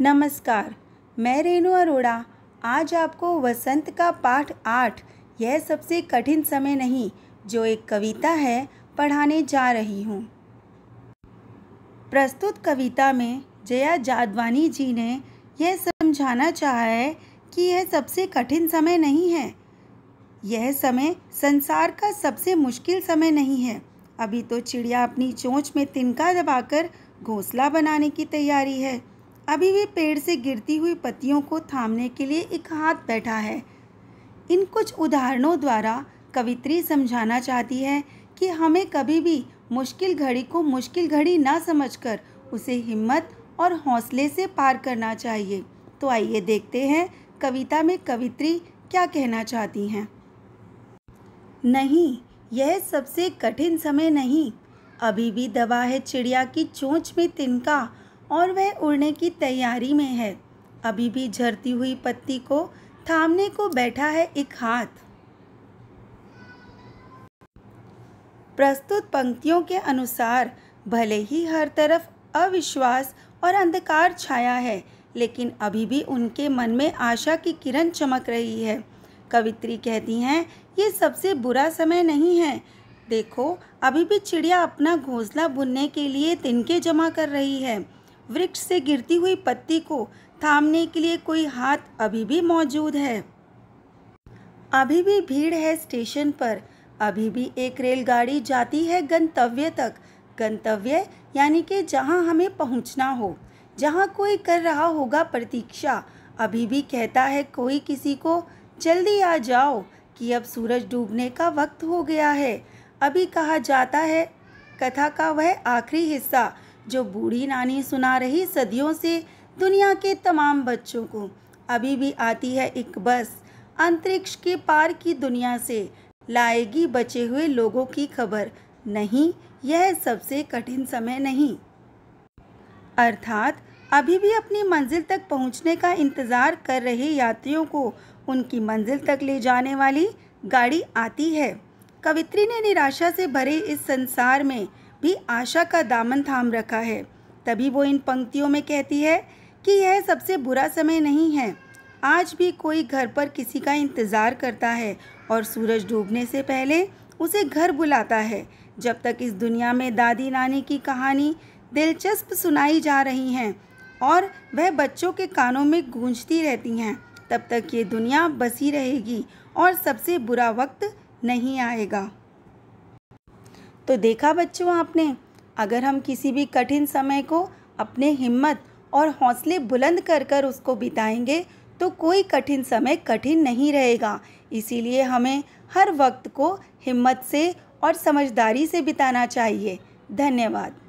नमस्कार मैं रेणु अरोड़ा आज आपको वसंत का पाठ आठ यह सबसे कठिन समय नहीं जो एक कविता है पढ़ाने जा रही हूँ प्रस्तुत कविता में जया जादवानी जी ने यह समझाना चाहा है कि यह सबसे कठिन समय नहीं है यह समय संसार का सबसे मुश्किल समय नहीं है अभी तो चिड़िया अपनी चोंच में तिनका दबाकर घोंसला बनाने की तैयारी है अभी भी पेड़ से गिरती हुई पत्तियों को थामने के लिए एक हाथ बैठा है इन कुछ उदाहरणों द्वारा कवित्री समझाना चाहती है कि हमें कभी भी मुश्किल घड़ी को मुश्किल घड़ी ना समझकर उसे हिम्मत और हौसले से पार करना चाहिए तो आइए देखते हैं कविता में कवित्री क्या कहना चाहती हैं नहीं यह सबसे कठिन समय नहीं अभी भी दबा है चिड़िया की चोंच में तिनका और वह उड़ने की तैयारी में है अभी भी झरती हुई पत्ती को थामने को बैठा है एक हाथ प्रस्तुत पंक्तियों के अनुसार भले ही हर तरफ अविश्वास और अंधकार छाया है लेकिन अभी भी उनके मन में आशा की किरण चमक रही है कवित्री कहती हैं ये सबसे बुरा समय नहीं है देखो अभी भी चिड़िया अपना घोंसला बुनने के लिए तिनके जमा कर रही है वृक्ष से गिरती हुई पत्ती को थामने के लिए कोई हाथ अभी भी मौजूद है अभी भी भीड़ है स्टेशन पर अभी भी एक रेलगाड़ी जाती है गंतव्य तक गंतव्य यानी कि जहाँ हमें पहुँचना हो जहाँ कोई कर रहा होगा प्रतीक्षा अभी भी कहता है कोई किसी को जल्दी आ जाओ कि अब सूरज डूबने का वक्त हो गया है अभी कहा जाता है कथा का वह आखिरी हिस्सा जो बूढ़ी नानी सुना रही सदियों से दुनिया के तमाम बच्चों को अभी भी आती है एक बस अंतरिक्ष के पार की दुनिया से लाएगी बचे हुए लोगों की खबर नहीं यह सबसे कठिन समय नहीं अर्थात अभी भी अपनी मंजिल तक पहुंचने का इंतज़ार कर रहे यात्रियों को उनकी मंजिल तक ले जाने वाली गाड़ी आती है कवित्री ने निराशा से भरे इस संसार में भी आशा का दामन थाम रखा है तभी वो इन पंक्तियों में कहती है कि यह सबसे बुरा समय नहीं है आज भी कोई घर पर किसी का इंतज़ार करता है और सूरज डूबने से पहले उसे घर बुलाता है जब तक इस दुनिया में दादी नानी की कहानी दिलचस्प सुनाई जा रही हैं और वह बच्चों के कानों में गूंजती रहती हैं तब तक ये दुनिया बसी रहेगी और सबसे बुरा वक्त नहीं आएगा तो देखा बच्चों आपने अगर हम किसी भी कठिन समय को अपने हिम्मत और हौसले बुलंद कर कर उसको बिताएंगे तो कोई कठिन समय कठिन नहीं रहेगा इसीलिए हमें हर वक्त को हिम्मत से और समझदारी से बिताना चाहिए धन्यवाद